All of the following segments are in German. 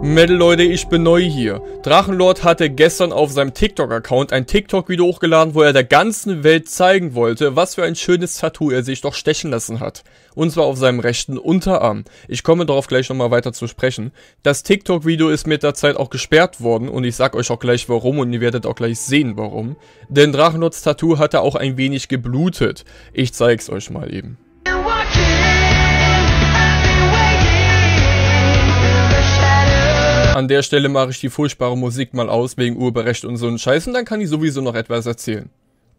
Metal Leute, ich bin neu hier. Drachenlord hatte gestern auf seinem TikTok-Account ein TikTok-Video hochgeladen, wo er der ganzen Welt zeigen wollte, was für ein schönes Tattoo er sich doch stechen lassen hat. Und zwar auf seinem rechten Unterarm. Ich komme darauf gleich nochmal weiter zu sprechen. Das TikTok-Video ist mit der Zeit auch gesperrt worden und ich sag euch auch gleich warum und ihr werdet auch gleich sehen warum. Denn Drachenlords Tattoo hatte auch ein wenig geblutet. Ich zeig's euch mal eben. an der Stelle mache ich die furchtbare Musik mal aus wegen Urberecht und so einen Scheiß und dann kann ich sowieso noch etwas erzählen.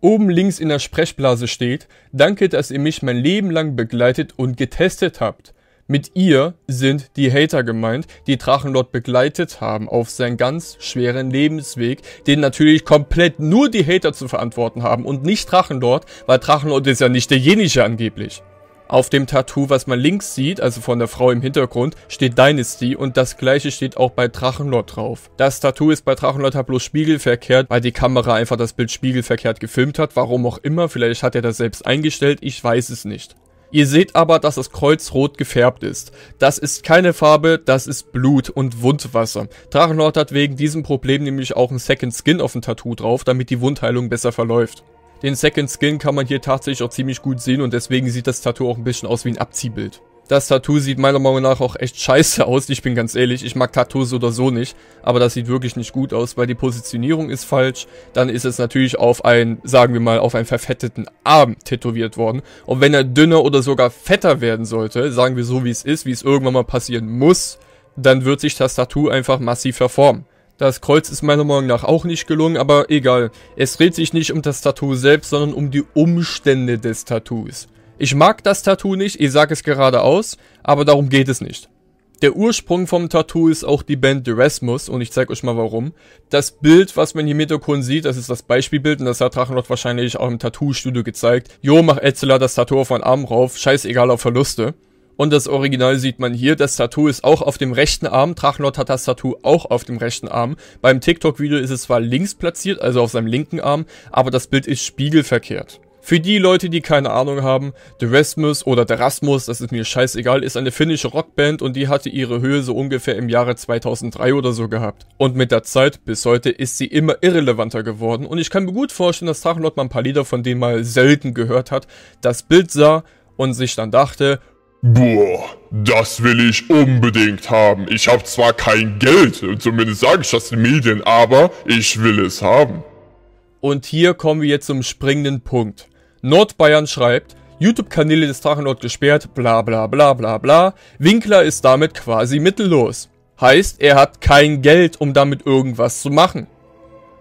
Oben links in der Sprechblase steht, danke, dass ihr mich mein Leben lang begleitet und getestet habt. Mit ihr sind die Hater gemeint, die Drachenlord begleitet haben auf seinen ganz schweren Lebensweg, den natürlich komplett nur die Hater zu verantworten haben und nicht Drachenlord, weil Drachenlord ist ja nicht derjenige angeblich. Auf dem Tattoo, was man links sieht, also von der Frau im Hintergrund, steht Dynasty und das gleiche steht auch bei Drachenlord drauf. Das Tattoo ist bei Drachenlord halt bloß spiegelverkehrt, weil die Kamera einfach das Bild spiegelverkehrt gefilmt hat, warum auch immer, vielleicht hat er das selbst eingestellt, ich weiß es nicht. Ihr seht aber, dass das Kreuz rot gefärbt ist. Das ist keine Farbe, das ist Blut und Wundwasser. Drachenlord hat wegen diesem Problem nämlich auch ein Second Skin auf dem Tattoo drauf, damit die Wundheilung besser verläuft. Den Second Skin kann man hier tatsächlich auch ziemlich gut sehen und deswegen sieht das Tattoo auch ein bisschen aus wie ein Abziehbild. Das Tattoo sieht meiner Meinung nach auch echt scheiße aus, ich bin ganz ehrlich, ich mag Tattoos oder so nicht, aber das sieht wirklich nicht gut aus, weil die Positionierung ist falsch, dann ist es natürlich auf einen, sagen wir mal, auf einen verfetteten Arm tätowiert worden und wenn er dünner oder sogar fetter werden sollte, sagen wir so wie es ist, wie es irgendwann mal passieren muss, dann wird sich das Tattoo einfach massiv verformen. Das Kreuz ist meiner Meinung nach auch nicht gelungen, aber egal. Es dreht sich nicht um das Tattoo selbst, sondern um die Umstände des Tattoos. Ich mag das Tattoo nicht, ich sage es geradeaus, aber darum geht es nicht. Der Ursprung vom Tattoo ist auch die Band Erasmus und ich zeige euch mal warum. Das Bild, was man hier im Hintergrund sieht, das ist das Beispielbild und das hat Drachenlord wahrscheinlich auch im Tattoo-Studio gezeigt. Jo, mach Etzela das Tattoo auf meinen Arm rauf, scheißegal auf Verluste. Und das Original sieht man hier. Das Tattoo ist auch auf dem rechten Arm. Drachenlord hat das Tattoo auch auf dem rechten Arm. Beim TikTok-Video ist es zwar links platziert, also auf seinem linken Arm, aber das Bild ist spiegelverkehrt. Für die Leute, die keine Ahnung haben, Derasmus oder Derasmus, das ist mir scheißegal, ist eine finnische Rockband und die hatte ihre Höhe so ungefähr im Jahre 2003 oder so gehabt. Und mit der Zeit bis heute ist sie immer irrelevanter geworden und ich kann mir gut vorstellen, dass Drachenlord mal ein paar Lieder von denen mal selten gehört hat, das Bild sah und sich dann dachte, Boah, das will ich unbedingt haben. Ich habe zwar kein Geld, zumindest sage ich das den Medien, aber ich will es haben. Und hier kommen wir jetzt zum springenden Punkt. Nordbayern schreibt, YouTube-Kanäle des Drachenlord gesperrt, bla bla bla bla bla. Winkler ist damit quasi mittellos. Heißt, er hat kein Geld, um damit irgendwas zu machen.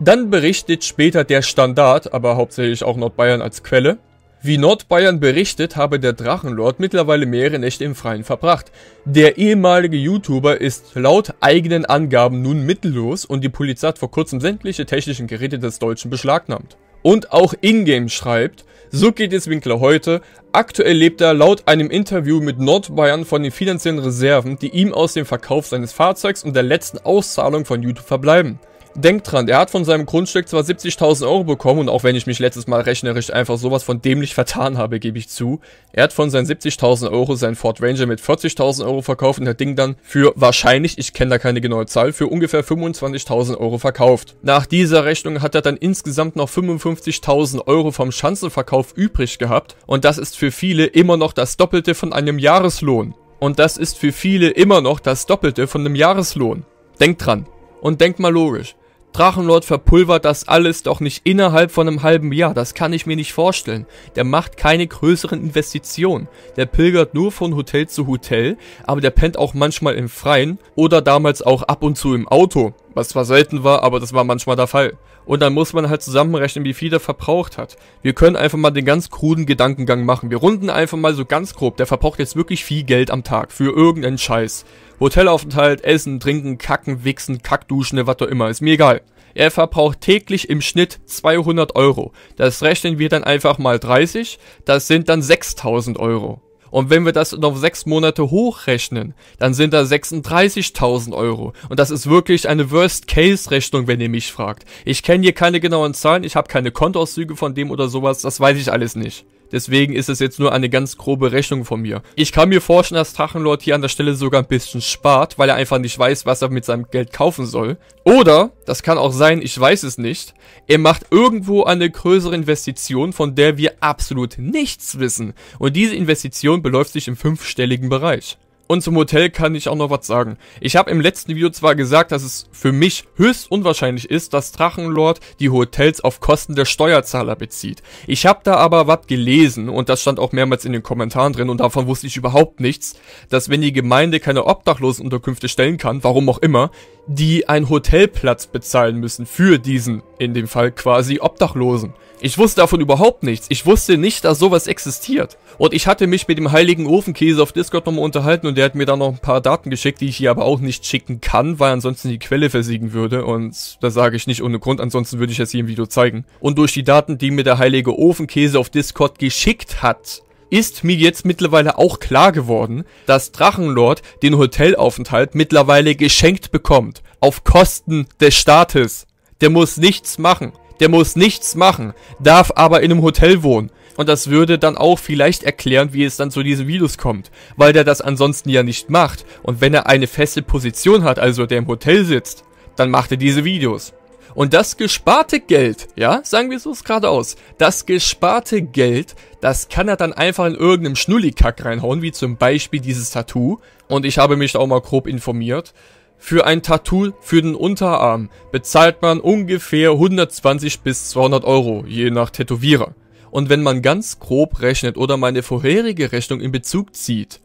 Dann berichtet später der Standard, aber hauptsächlich auch Nordbayern als Quelle, wie Nordbayern berichtet, habe der Drachenlord mittlerweile mehrere Nächte im Freien verbracht. Der ehemalige YouTuber ist laut eigenen Angaben nun mittellos und die Polizei hat vor kurzem sämtliche technischen Geräte des Deutschen beschlagnahmt. Und auch Ingame schreibt, so geht es Winkler heute. Aktuell lebt er laut einem Interview mit Nordbayern von den finanziellen Reserven, die ihm aus dem Verkauf seines Fahrzeugs und der letzten Auszahlung von YouTube verbleiben denkt dran, er hat von seinem Grundstück zwar 70.000 Euro bekommen und auch wenn ich mich letztes Mal rechnerisch einfach sowas von dämlich vertan habe, gebe ich zu, er hat von seinen 70.000 Euro seinen Ford Ranger mit 40.000 Euro verkauft und hat Ding dann für wahrscheinlich, ich kenne da keine genaue Zahl, für ungefähr 25.000 Euro verkauft. Nach dieser Rechnung hat er dann insgesamt noch 55.000 Euro vom Schanzenverkauf übrig gehabt und das ist für viele immer noch das Doppelte von einem Jahreslohn. Und das ist für viele immer noch das Doppelte von einem Jahreslohn. Denkt dran. Und denkt mal logisch. Drachenlord verpulvert das alles doch nicht innerhalb von einem halben Jahr, das kann ich mir nicht vorstellen. Der macht keine größeren Investitionen. Der pilgert nur von Hotel zu Hotel, aber der pennt auch manchmal im Freien oder damals auch ab und zu im Auto was zwar selten war, aber das war manchmal der Fall. Und dann muss man halt zusammenrechnen, wie viel der verbraucht hat. Wir können einfach mal den ganz kruden Gedankengang machen. Wir runden einfach mal so ganz grob. Der verbraucht jetzt wirklich viel Geld am Tag für irgendeinen Scheiß. Hotelaufenthalt, Essen, Trinken, Kacken, Wichsen, Kackduschen, ne, was auch immer. Ist mir egal. Er verbraucht täglich im Schnitt 200 Euro. Das rechnen wir dann einfach mal 30. Das sind dann 6000 Euro. Und wenn wir das noch sechs Monate hochrechnen, dann sind da 36.000 Euro. Und das ist wirklich eine Worst-Case-Rechnung, wenn ihr mich fragt. Ich kenne hier keine genauen Zahlen, ich habe keine Kontoauszüge von dem oder sowas, das weiß ich alles nicht. Deswegen ist es jetzt nur eine ganz grobe Rechnung von mir. Ich kann mir vorstellen, dass Drachenlord hier an der Stelle sogar ein bisschen spart, weil er einfach nicht weiß, was er mit seinem Geld kaufen soll. Oder, das kann auch sein, ich weiß es nicht, er macht irgendwo eine größere Investition, von der wir absolut nichts wissen. Und diese Investition beläuft sich im fünfstelligen Bereich. Und zum Hotel kann ich auch noch was sagen. Ich habe im letzten Video zwar gesagt, dass es für mich höchst unwahrscheinlich ist, dass Drachenlord die Hotels auf Kosten der Steuerzahler bezieht. Ich habe da aber was gelesen und das stand auch mehrmals in den Kommentaren drin und davon wusste ich überhaupt nichts, dass wenn die Gemeinde keine Obdachlosenunterkünfte stellen kann, warum auch immer, die einen Hotelplatz bezahlen müssen für diesen in dem Fall quasi Obdachlosen. Ich wusste davon überhaupt nichts. Ich wusste nicht, dass sowas existiert. Und ich hatte mich mit dem heiligen Ofenkäse auf Discord nochmal unterhalten und der hat mir dann noch ein paar Daten geschickt, die ich hier aber auch nicht schicken kann, weil ansonsten die Quelle versiegen würde. Und das sage ich nicht ohne Grund, ansonsten würde ich es hier im Video zeigen. Und durch die Daten, die mir der heilige Ofenkäse auf Discord geschickt hat, ist mir jetzt mittlerweile auch klar geworden, dass Drachenlord den Hotelaufenthalt mittlerweile geschenkt bekommt. Auf Kosten des Staates. Der muss nichts machen. Der muss nichts machen, darf aber in einem Hotel wohnen. Und das würde dann auch vielleicht erklären, wie es dann zu diesen Videos kommt, weil der das ansonsten ja nicht macht. Und wenn er eine feste Position hat, also der im Hotel sitzt, dann macht er diese Videos. Und das gesparte Geld, ja, sagen wir so es gerade aus, das gesparte Geld, das kann er dann einfach in irgendeinem Schnullikack reinhauen, wie zum Beispiel dieses Tattoo. Und ich habe mich da auch mal grob informiert. Für ein Tattoo für den Unterarm bezahlt man ungefähr 120 bis 200 Euro, je nach Tätowierer. Und wenn man ganz grob rechnet oder meine vorherige Rechnung in Bezug zieht,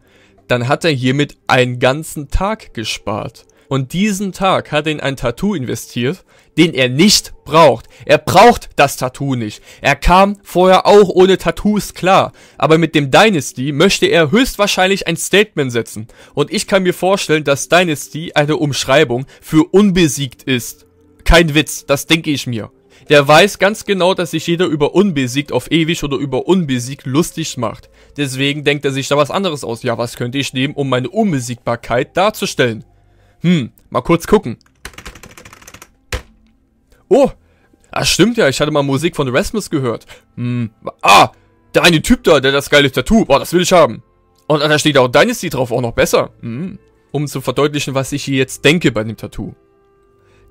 dann hat er hiermit einen ganzen Tag gespart. Und diesen Tag hat er in ein Tattoo investiert, den er nicht braucht. Er braucht das Tattoo nicht. Er kam vorher auch ohne Tattoos klar. Aber mit dem Dynasty möchte er höchstwahrscheinlich ein Statement setzen. Und ich kann mir vorstellen, dass Dynasty eine Umschreibung für unbesiegt ist. Kein Witz, das denke ich mir. Der weiß ganz genau, dass sich jeder über unbesiegt auf ewig oder über unbesiegt lustig macht. Deswegen denkt er sich da was anderes aus. Ja, was könnte ich nehmen, um meine Unbesiegbarkeit darzustellen? Hm, mal kurz gucken. Oh, das stimmt ja, ich hatte mal Musik von Rasmus gehört. Hm, ah, der eine Typ da, der das geile Tattoo, boah, das will ich haben. Und da steht auch Dynasty drauf, auch noch besser. Hm. Um zu verdeutlichen, was ich hier jetzt denke bei dem Tattoo.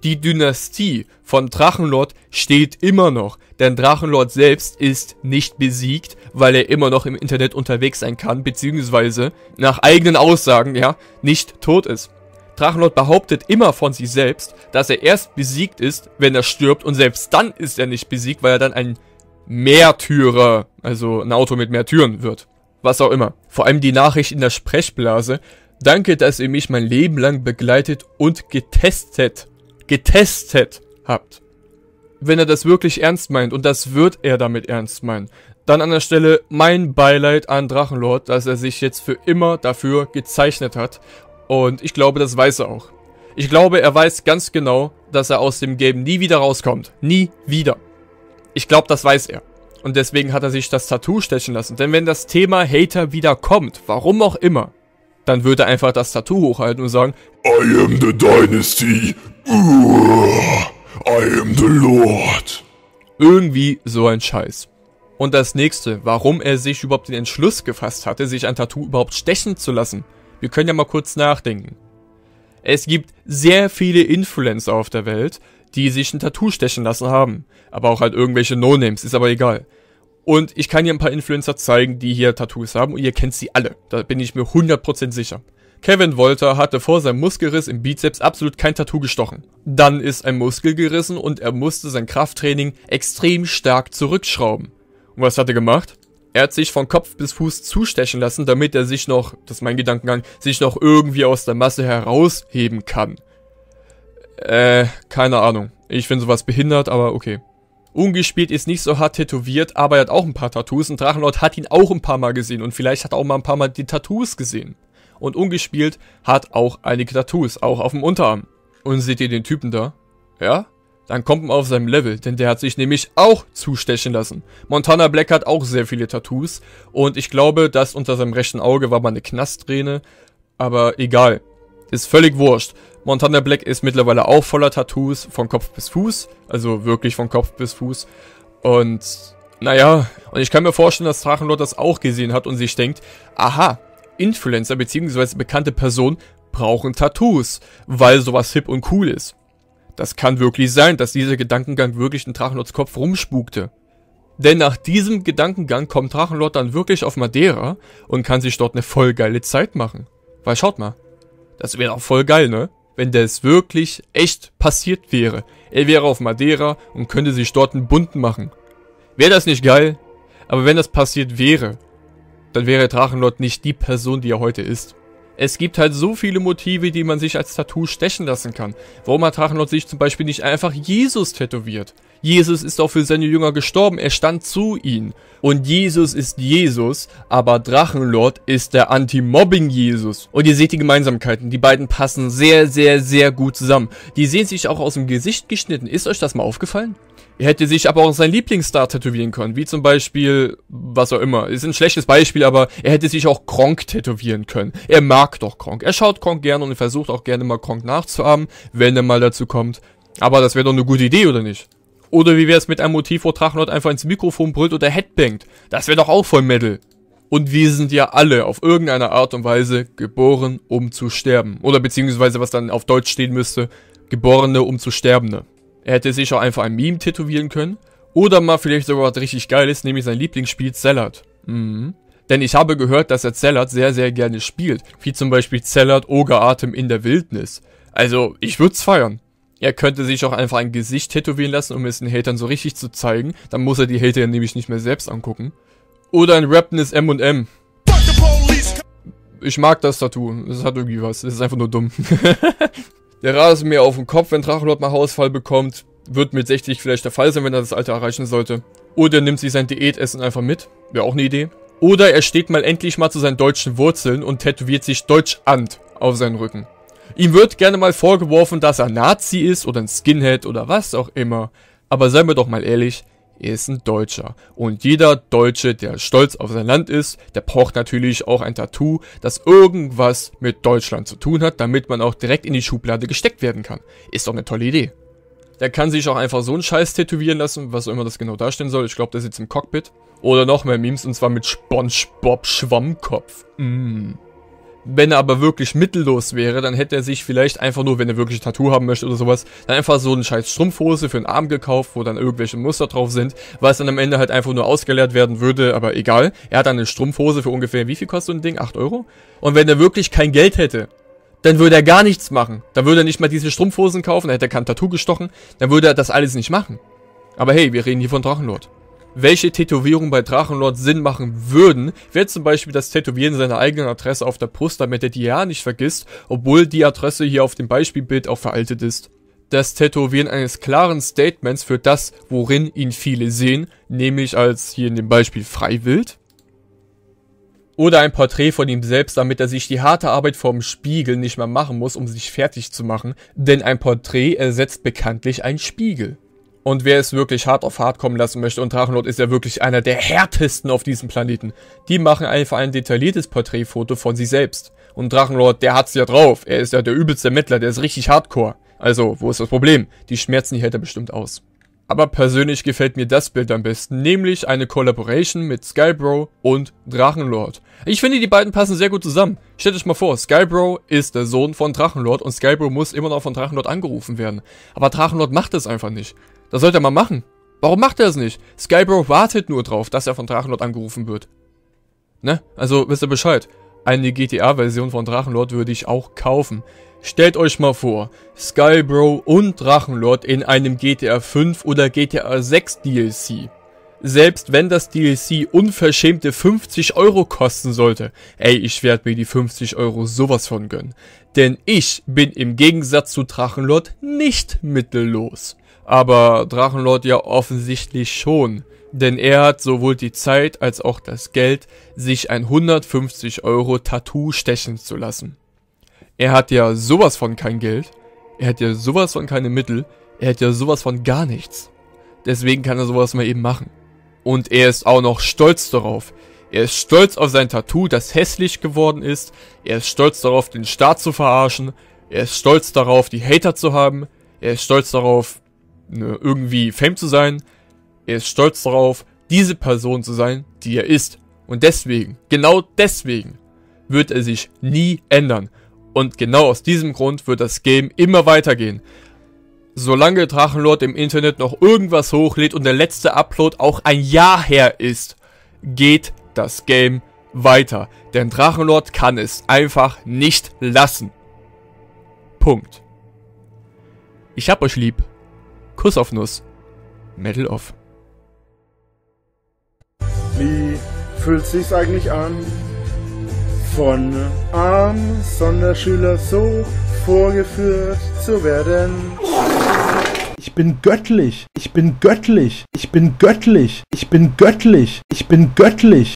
Die Dynastie von Drachenlord steht immer noch, denn Drachenlord selbst ist nicht besiegt, weil er immer noch im Internet unterwegs sein kann, beziehungsweise nach eigenen Aussagen, ja, nicht tot ist. Drachenlord behauptet immer von sich selbst, dass er erst besiegt ist, wenn er stirbt und selbst dann ist er nicht besiegt, weil er dann ein Märtyrer, also ein Auto mit mehr Türen wird. Was auch immer. Vor allem die Nachricht in der Sprechblase. Danke, dass ihr mich mein Leben lang begleitet und getestet, getestet habt. Wenn er das wirklich ernst meint, und das wird er damit ernst meinen, dann an der Stelle mein Beileid an Drachenlord, dass er sich jetzt für immer dafür gezeichnet hat und ich glaube, das weiß er auch. Ich glaube, er weiß ganz genau, dass er aus dem Game nie wieder rauskommt. Nie wieder. Ich glaube, das weiß er. Und deswegen hat er sich das Tattoo stechen lassen. Denn wenn das Thema Hater wieder kommt, warum auch immer, dann würde er einfach das Tattoo hochhalten und sagen, I am the Dynasty. I am the Lord. Irgendwie so ein Scheiß. Und das nächste, warum er sich überhaupt den Entschluss gefasst hatte, sich ein Tattoo überhaupt stechen zu lassen, wir können ja mal kurz nachdenken. Es gibt sehr viele Influencer auf der Welt, die sich ein Tattoo stechen lassen haben. Aber auch halt irgendwelche No-Names, ist aber egal. Und ich kann hier ein paar Influencer zeigen, die hier Tattoos haben und ihr kennt sie alle. Da bin ich mir 100% sicher. Kevin Wolter hatte vor seinem Muskelriss im Bizeps absolut kein Tattoo gestochen. Dann ist ein Muskel gerissen und er musste sein Krafttraining extrem stark zurückschrauben. Und was hat er gemacht? Er hat sich von Kopf bis Fuß zustechen lassen, damit er sich noch, das ist mein Gedankengang, sich noch irgendwie aus der Masse herausheben kann. Äh, keine Ahnung. Ich finde sowas behindert, aber okay. Ungespielt ist nicht so hart tätowiert, aber er hat auch ein paar Tattoos und Drachenlord hat ihn auch ein paar Mal gesehen und vielleicht hat er auch mal ein paar Mal die Tattoos gesehen. Und ungespielt hat auch einige Tattoos, auch auf dem Unterarm. Und seht ihr den Typen da? Ja? Dann kommt man auf seinem Level, denn der hat sich nämlich auch zustechen lassen. Montana Black hat auch sehr viele Tattoos und ich glaube, das unter seinem rechten Auge war mal eine Knastträne. aber egal. Ist völlig wurscht. Montana Black ist mittlerweile auch voller Tattoos, von Kopf bis Fuß, also wirklich von Kopf bis Fuß. Und naja, und ich kann mir vorstellen, dass Drachenlord das auch gesehen hat und sich denkt, aha, Influencer bzw. bekannte Personen brauchen Tattoos, weil sowas hip und cool ist. Das kann wirklich sein, dass dieser Gedankengang wirklich in Drachenlords Kopf rumspukte. Denn nach diesem Gedankengang kommt Drachenlord dann wirklich auf Madeira und kann sich dort eine voll geile Zeit machen. Weil schaut mal, das wäre auch voll geil, ne? Wenn das wirklich echt passiert wäre. Er wäre auf Madeira und könnte sich dort einen bunten machen. Wäre das nicht geil? Aber wenn das passiert wäre, dann wäre Drachenlord nicht die Person, die er heute ist. Es gibt halt so viele Motive, die man sich als Tattoo stechen lassen kann. Warum hat Drachenlord sich zum Beispiel nicht einfach Jesus tätowiert? Jesus ist auch für seine Jünger gestorben, er stand zu ihnen. Und Jesus ist Jesus, aber Drachenlord ist der Anti-Mobbing-Jesus. Und ihr seht die Gemeinsamkeiten, die beiden passen sehr, sehr, sehr gut zusammen. Die sehen sich auch aus dem Gesicht geschnitten, ist euch das mal aufgefallen? Er hätte sich aber auch seinen Lieblingsstar tätowieren können, wie zum Beispiel, was auch immer. Ist ein schlechtes Beispiel, aber er hätte sich auch Kronk tätowieren können. Er mag doch Kronk. Er schaut Kronk gerne und versucht auch gerne mal Kronk nachzuahmen, wenn er mal dazu kommt. Aber das wäre doch eine gute Idee, oder nicht? Oder wie wäre es mit einem Motiv, wo Drachenlord einfach ins Mikrofon brüllt oder headbangt? Das wäre doch auch voll Metal. Und wir sind ja alle auf irgendeine Art und Weise geboren, um zu sterben. Oder beziehungsweise, was dann auf Deutsch stehen müsste, Geborene, um zu Sterbende. Er hätte sich auch einfach ein Meme tätowieren können. Oder mal vielleicht sogar was richtig Geiles, nämlich sein Lieblingsspiel Zellert. Mhm. Denn ich habe gehört, dass er Zellert sehr, sehr gerne spielt. Wie zum Beispiel Zellert Atem in der Wildnis. Also, ich würde es feiern. Er könnte sich auch einfach ein Gesicht tätowieren lassen, um es den Hatern so richtig zu zeigen. Dann muss er die Hater nämlich nicht mehr selbst angucken. Oder ein rappendes M&M. Ich mag das Tattoo. Das hat irgendwie was. Das ist einfach nur dumm. Der Rasen mir auf den Kopf, wenn Drachenlord mal Hausfall bekommt. Wird mit 60 vielleicht der Fall sein, wenn er das Alter erreichen sollte. Oder er nimmt sich sein Diätessen einfach mit. Wäre auch eine Idee. Oder er steht mal endlich mal zu seinen deutschen Wurzeln und tätowiert sich Deutschand auf seinen Rücken. Ihm wird gerne mal vorgeworfen, dass er Nazi ist oder ein Skinhead oder was auch immer. Aber seien wir doch mal ehrlich, er ist ein Deutscher. Und jeder Deutsche, der stolz auf sein Land ist, der braucht natürlich auch ein Tattoo, das irgendwas mit Deutschland zu tun hat, damit man auch direkt in die Schublade gesteckt werden kann. Ist doch eine tolle Idee. Der kann sich auch einfach so einen Scheiß tätowieren lassen, was auch immer das genau darstellen soll. Ich glaube, der sitzt im Cockpit. Oder noch mehr Memes, und zwar mit SpongeBob Schwammkopf. Mmh. Wenn er aber wirklich mittellos wäre, dann hätte er sich vielleicht einfach nur, wenn er wirklich ein Tattoo haben möchte oder sowas, dann einfach so eine scheiß Strumpfhose für einen Arm gekauft, wo dann irgendwelche Muster drauf sind, was dann am Ende halt einfach nur ausgeleert werden würde, aber egal. Er hat dann eine Strumpfhose für ungefähr, wie viel kostet so ein Ding? 8 Euro? Und wenn er wirklich kein Geld hätte, dann würde er gar nichts machen. Dann würde er nicht mal diese Strumpfhosen kaufen, dann hätte er kein Tattoo gestochen, dann würde er das alles nicht machen. Aber hey, wir reden hier von Drachenlord welche Tätowierungen bei Drachenlord Sinn machen würden, wäre zum Beispiel das Tätowieren seiner eigenen Adresse auf der Brust, damit er die ja nicht vergisst, obwohl die Adresse hier auf dem Beispielbild auch veraltet ist. Das Tätowieren eines klaren Statements für das, worin ihn viele sehen, nämlich als hier in dem Beispiel Freiwild. Oder ein Porträt von ihm selbst, damit er sich die harte Arbeit vorm Spiegel nicht mehr machen muss, um sich fertig zu machen, denn ein Porträt ersetzt bekanntlich ein Spiegel. Und wer es wirklich hart auf hart kommen lassen möchte, und Drachenlord ist ja wirklich einer der härtesten auf diesem Planeten, die machen einfach ein detailliertes Porträtfoto von sich selbst. Und Drachenlord, der hat's ja drauf. Er ist ja der übelste Mittler, der ist richtig hardcore. Also, wo ist das Problem? Die Schmerzen, hält er bestimmt aus. Aber persönlich gefällt mir das Bild am besten, nämlich eine Collaboration mit Skybro und Drachenlord. Ich finde, die beiden passen sehr gut zusammen. Stellt euch mal vor, Skybro ist der Sohn von Drachenlord und Skybro muss immer noch von Drachenlord angerufen werden. Aber Drachenlord macht es einfach nicht. Das sollte er mal machen. Warum macht er es nicht? Skybro wartet nur drauf, dass er von Drachenlord angerufen wird. Ne? Also wisst ihr Bescheid. Eine GTA-Version von Drachenlord würde ich auch kaufen. Stellt euch mal vor, Skybro und Drachenlord in einem GTA 5 oder GTA 6 DLC. Selbst wenn das DLC unverschämte 50 Euro kosten sollte, ey, ich werde mir die 50 Euro sowas von gönnen. Denn ich bin im Gegensatz zu Drachenlord nicht mittellos aber Drachenlord ja offensichtlich schon, denn er hat sowohl die Zeit als auch das Geld, sich ein 150 Euro Tattoo stechen zu lassen. Er hat ja sowas von kein Geld, er hat ja sowas von keine Mittel, er hat ja sowas von gar nichts. Deswegen kann er sowas mal eben machen. Und er ist auch noch stolz darauf. Er ist stolz auf sein Tattoo, das hässlich geworden ist. Er ist stolz darauf, den Staat zu verarschen. Er ist stolz darauf, die Hater zu haben. Er ist stolz darauf, Ne, irgendwie Fame zu sein. Er ist stolz darauf, diese Person zu sein, die er ist. Und deswegen, genau deswegen, wird er sich nie ändern. Und genau aus diesem Grund wird das Game immer weitergehen. Solange Drachenlord im Internet noch irgendwas hochlädt und der letzte Upload auch ein Jahr her ist, geht das Game weiter. Denn Drachenlord kann es einfach nicht lassen. Punkt. Ich hab euch lieb. Kuss auf Nuss. Metal off. Wie fühlt sich's eigentlich an? Von arm Sonderschüler so vorgeführt zu werden. Ich bin göttlich. Ich bin göttlich. Ich bin göttlich. Ich bin göttlich. Ich bin göttlich.